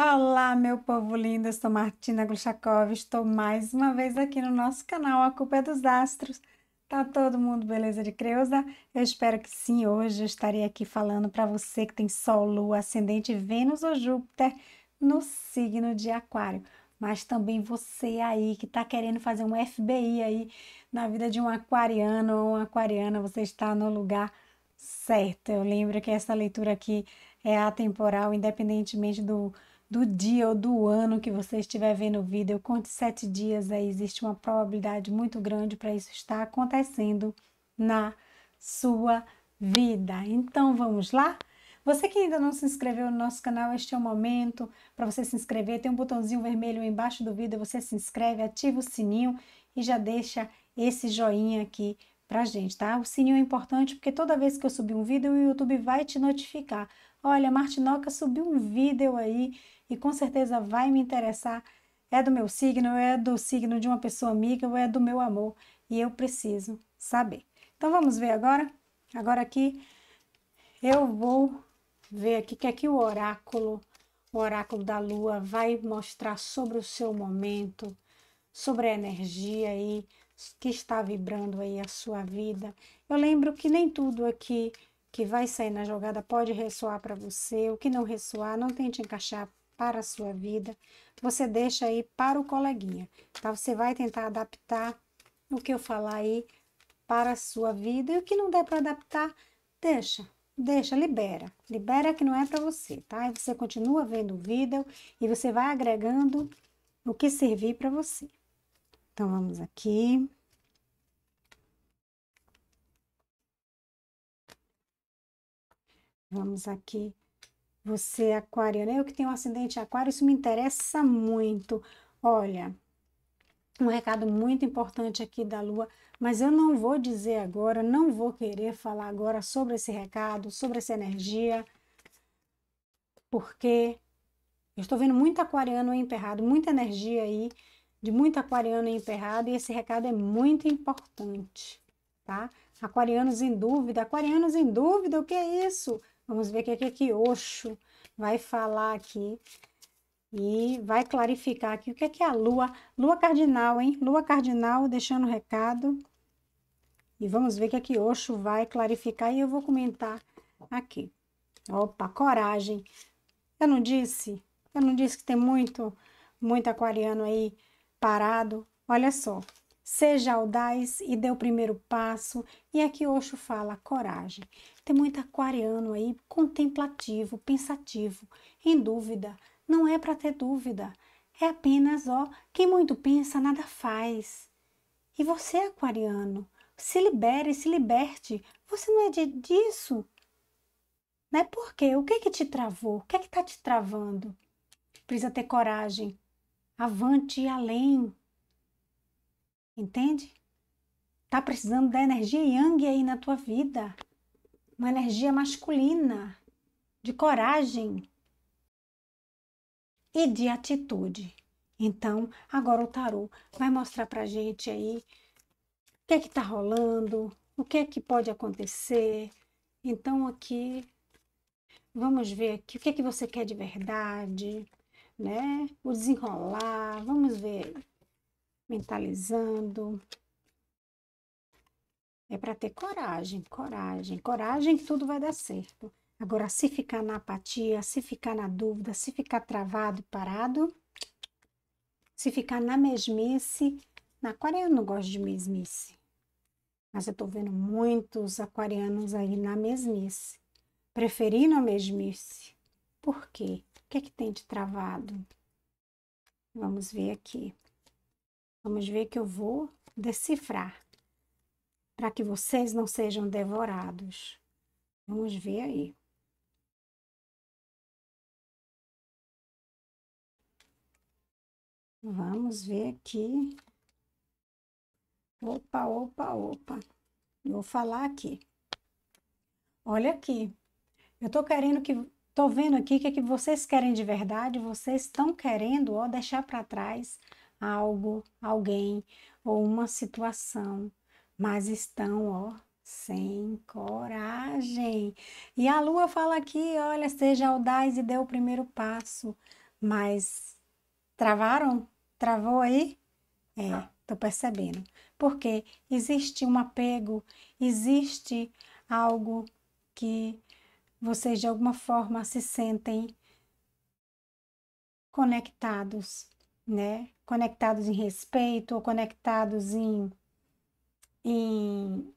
Olá, meu povo lindo, eu sou Martina Glushakov, estou mais uma vez aqui no nosso canal A Culpa é dos Astros. Tá todo mundo beleza de Creuza? Eu espero que sim, hoje eu estarei aqui falando para você que tem Sol, Lua, Ascendente, Vênus ou Júpiter no signo de Aquário. Mas também você aí que está querendo fazer um FBI aí na vida de um aquariano ou uma aquariana, você está no lugar certo. Eu lembro que essa leitura aqui é atemporal, independentemente do do dia ou do ano que você estiver vendo o vídeo, eu conte sete dias, aí existe uma probabilidade muito grande para isso estar acontecendo na sua vida. Então vamos lá? Você que ainda não se inscreveu no nosso canal, este é o momento para você se inscrever. Tem um botãozinho vermelho embaixo do vídeo, você se inscreve, ativa o sininho e já deixa esse joinha aqui pra gente, tá? O sininho é importante porque toda vez que eu subir um vídeo, o YouTube vai te notificar. Olha, Martinoca subiu um vídeo aí e com certeza vai me interessar. É do meu signo, é do signo de uma pessoa amiga ou é do meu amor e eu preciso saber. Então vamos ver agora. Agora aqui eu vou ver aqui o que é que o oráculo, o oráculo da lua vai mostrar sobre o seu momento, sobre a energia aí que está vibrando aí a sua vida. Eu lembro que nem tudo aqui que vai sair na jogada pode ressoar para você, o que não ressoar não tente encaixar para a sua vida, você deixa aí para o coleguinha, tá? Você vai tentar adaptar o que eu falar aí para a sua vida e o que não der para adaptar, deixa, deixa, libera. Libera que não é para você, tá? E você continua vendo o vídeo e você vai agregando o que servir para você. Então vamos aqui. Vamos aqui você é aquariano, né? eu que tenho um ascendente aquário, isso me interessa muito. Olha, um recado muito importante aqui da Lua, mas eu não vou dizer agora, não vou querer falar agora sobre esse recado, sobre essa energia, porque eu estou vendo muito aquariano emperrado, muita energia aí de muito aquariano emperrado e esse recado é muito importante, tá? Aquarianos em dúvida, aquarianos em dúvida, o que é isso? Vamos ver o que, é que Oxo vai falar aqui e vai clarificar aqui o que é que é a lua, lua cardinal, hein? Lua cardinal deixando um recado. E vamos ver o que é que Oxo vai clarificar e eu vou comentar aqui. Opa, coragem. Eu não disse? Eu não disse que tem muito, muito aquariano aí parado? Olha só. Seja audaz e dê o primeiro passo. E aqui Oxo fala coragem. Tem muito aquariano aí, contemplativo, pensativo, em dúvida. Não é para ter dúvida. É apenas, ó, quem muito pensa, nada faz. E você, é aquariano, se libere, se liberte. Você não é de, disso. Né? Por quê? O que é que te travou? O que é que está te travando? Precisa ter coragem. Avante e além. Entende? Tá precisando da energia yang aí na tua vida uma energia masculina, de coragem e de atitude. Então, agora o tarô vai mostrar pra gente aí o que é que tá rolando, o que é que pode acontecer. Então, aqui, vamos ver aqui o que é que você quer de verdade, né? O desenrolar, vamos ver mentalizando. É para ter coragem, coragem, coragem que tudo vai dar certo. Agora, se ficar na apatia, se ficar na dúvida, se ficar travado, parado, se ficar na mesmice, na aquariano não gosto de mesmice, mas eu estou vendo muitos aquarianos aí na mesmice, preferindo a mesmice. Por quê? O que é que tem de travado? Vamos ver aqui. Vamos ver que eu vou decifrar para que vocês não sejam devorados. Vamos ver aí. Vamos ver aqui. Opa, opa, opa. Vou falar aqui. Olha aqui. Eu tô querendo que tô vendo aqui que é que vocês querem de verdade, vocês estão querendo ó deixar para trás algo, alguém ou uma situação mas estão, ó, sem coragem. E a lua fala aqui, olha, seja audaz e dê o primeiro passo, mas travaram? Travou aí? É, ah. tô percebendo. Porque existe um apego, existe algo que vocês de alguma forma se sentem conectados, né? Conectados em respeito ou conectados em em,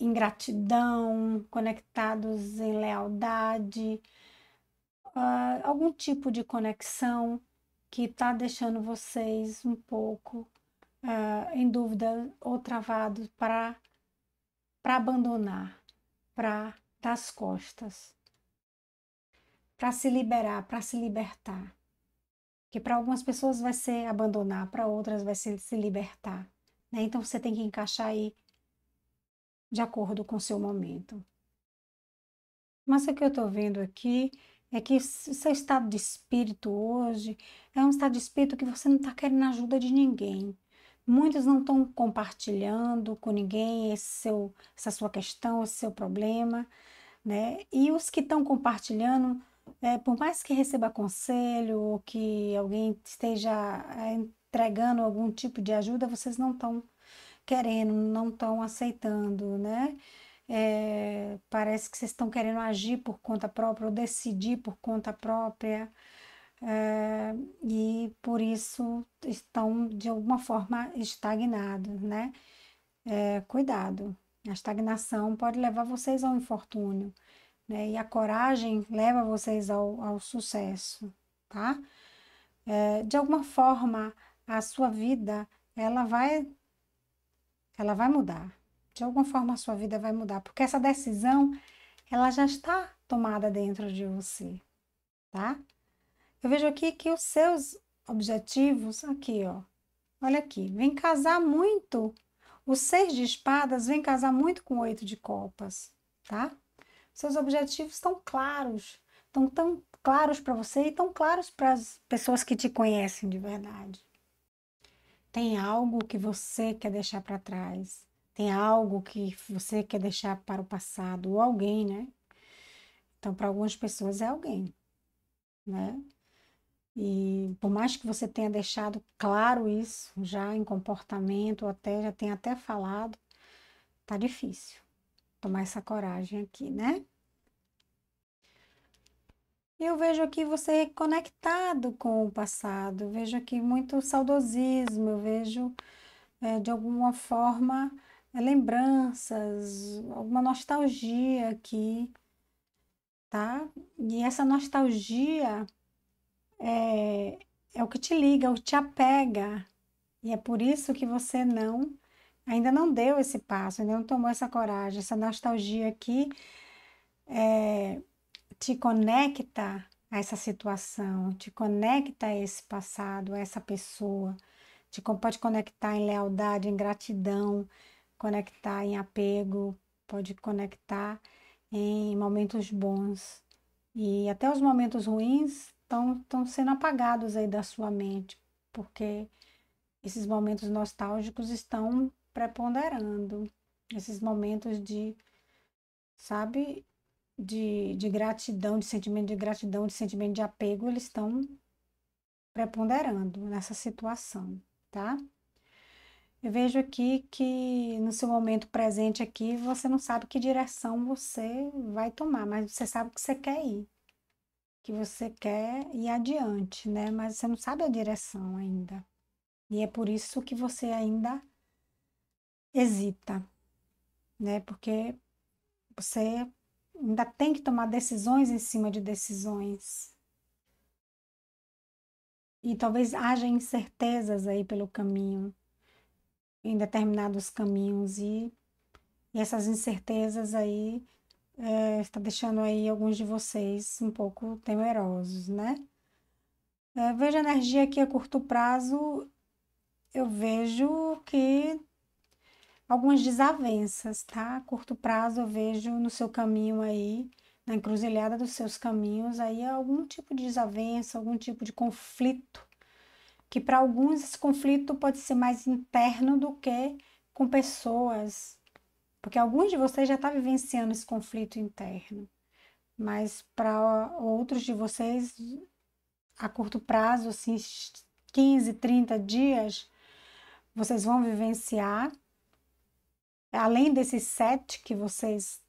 em gratidão, conectados em lealdade, uh, algum tipo de conexão que está deixando vocês um pouco uh, em dúvida ou travados para abandonar, para dar as costas, para se liberar, para se libertar. Que para algumas pessoas vai ser abandonar, para outras vai ser se libertar. Né? Então você tem que encaixar aí de acordo com o seu momento. Mas o que eu estou vendo aqui é que seu estado de espírito hoje é um estado de espírito que você não está querendo ajuda de ninguém. Muitos não estão compartilhando com ninguém esse seu, essa sua questão, esse seu problema, né? E os que estão compartilhando, é, por mais que receba conselho ou que alguém esteja é, entregando algum tipo de ajuda, vocês não estão querendo, não estão aceitando, né? É, parece que vocês estão querendo agir por conta própria ou decidir por conta própria. É, e por isso estão de alguma forma estagnados, né? É, cuidado, a estagnação pode levar vocês ao infortúnio, né? E a coragem leva vocês ao, ao sucesso, tá? É, de alguma forma, a sua vida ela vai ela vai mudar. De alguma forma a sua vida vai mudar, porque essa decisão ela já está tomada dentro de você, tá? Eu vejo aqui que os seus objetivos aqui, ó. Olha aqui, vem casar muito. O seis de espadas vem casar muito com o oito de copas, tá? Seus objetivos estão claros, estão tão claros para você e tão claros para as pessoas que te conhecem de verdade. Tem algo que você quer deixar para trás? Tem algo que você quer deixar para o passado? Ou alguém, né? Então, para algumas pessoas é alguém, né? E por mais que você tenha deixado claro isso já em comportamento, até já tenha até falado, tá difícil tomar essa coragem aqui, né? eu vejo aqui você conectado com o passado, eu vejo aqui muito saudosismo, eu vejo é, de alguma forma é, lembranças, alguma nostalgia aqui, tá? E essa nostalgia é, é o que te liga, é o que te apega, e é por isso que você não, ainda não deu esse passo, ainda não tomou essa coragem, essa nostalgia aqui. É, te conecta a essa situação, te conecta a esse passado, a essa pessoa, te pode conectar em lealdade, em gratidão, conectar em apego, pode conectar em momentos bons. E até os momentos ruins estão sendo apagados aí da sua mente, porque esses momentos nostálgicos estão preponderando, esses momentos de, sabe, de, de gratidão, de sentimento de gratidão, de sentimento de apego, eles estão preponderando nessa situação, tá? Eu vejo aqui que no seu momento presente aqui, você não sabe que direção você vai tomar, mas você sabe que você quer ir. Que você quer ir adiante, né? Mas você não sabe a direção ainda. E é por isso que você ainda hesita, né? Porque você ainda tem que tomar decisões em cima de decisões. E talvez haja incertezas aí pelo caminho, em determinados caminhos, e, e essas incertezas aí é, está deixando aí alguns de vocês um pouco temerosos, né? É, vejo energia aqui a curto prazo, eu vejo que algumas desavenças, tá? A curto prazo eu vejo no seu caminho aí, na encruzilhada dos seus caminhos, aí é algum tipo de desavença, algum tipo de conflito, que para alguns esse conflito pode ser mais interno do que com pessoas, porque alguns de vocês já estão tá vivenciando esse conflito interno, mas para outros de vocês, a curto prazo, assim, 15, 30 dias, vocês vão vivenciar além desses sete que vocês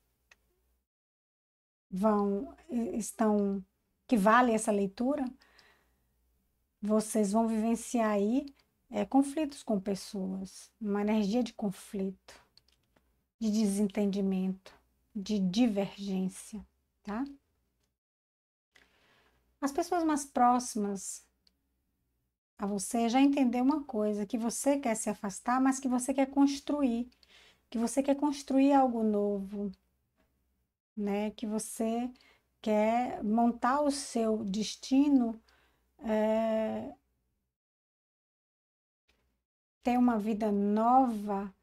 vão estão que vale essa leitura, vocês vão vivenciar aí é, conflitos com pessoas, uma energia de conflito, de desentendimento, de divergência, tá? As pessoas mais próximas a você já entenderam uma coisa que você quer se afastar, mas que você quer construir que você quer construir algo novo, né? Que você quer montar o seu destino, é, ter uma vida nova,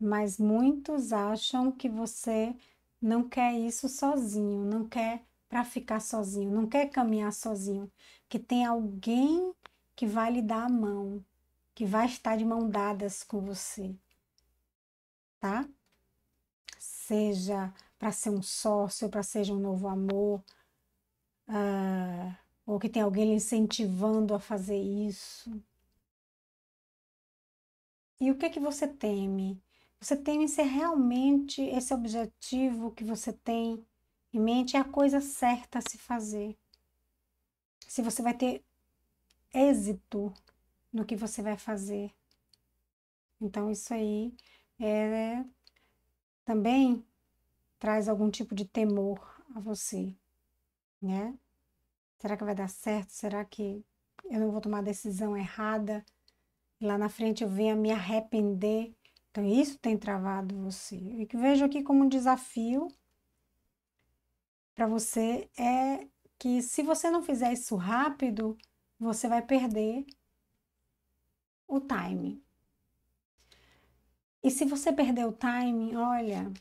mas muitos acham que você não quer isso sozinho, não quer para ficar sozinho, não quer caminhar sozinho, que tem alguém que vai lhe dar a mão, que vai estar de mão dadas com você tá? Seja para ser um sócio, para seja um novo amor, uh, ou que tem alguém lhe incentivando a fazer isso. E o que é que você teme? Você teme se é realmente esse objetivo que você tem em mente é a coisa certa a se fazer. Se você vai ter êxito no que você vai fazer. Então, isso aí é, né? também traz algum tipo de temor a você, né? Será que vai dar certo? Será que eu não vou tomar decisão errada? Lá na frente eu venho a me arrepender. Então isso tem travado você. E que vejo aqui como um desafio para você é que se você não fizer isso rápido, você vai perder o time. E se você perder o timing, olha,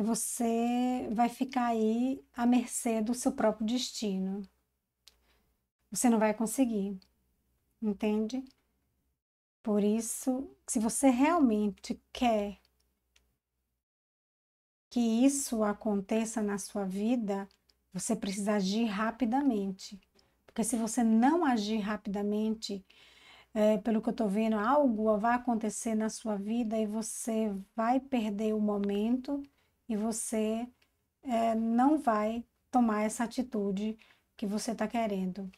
você vai ficar aí à mercê do seu próprio destino. Você não vai conseguir, entende? Por isso, se você realmente quer que isso aconteça na sua vida, você precisa agir rapidamente. Porque se você não agir rapidamente, é, pelo que eu estou vendo, algo vai acontecer na sua vida e você vai perder o momento e você é, não vai tomar essa atitude que você está querendo.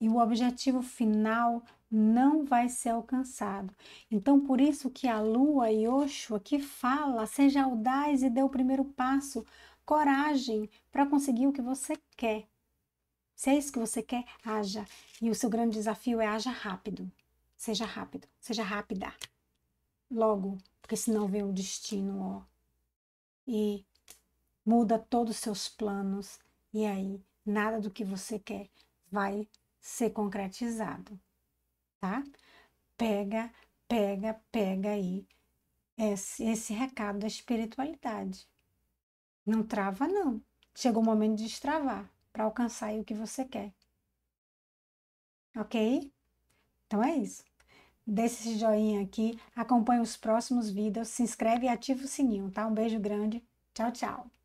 E o objetivo final não vai ser alcançado. Então, por isso que a lua e Oshua que fala, seja audaz e dê o primeiro passo, coragem para conseguir o que você quer. Se é isso que você quer, haja. E o seu grande desafio é haja rápido. Seja rápido, seja rápida. Logo, porque senão vem o destino, ó. E muda todos os seus planos e aí nada do que você quer vai ser concretizado, tá? Pega, pega, pega aí esse, esse recado da espiritualidade. Não trava, não. Chegou o momento de destravar para alcançar o que você quer. Ok? Então é isso. Deixe esse joinha aqui, acompanhe os próximos vídeos, se inscreve e ativa o sininho, tá? Um beijo grande. Tchau, tchau.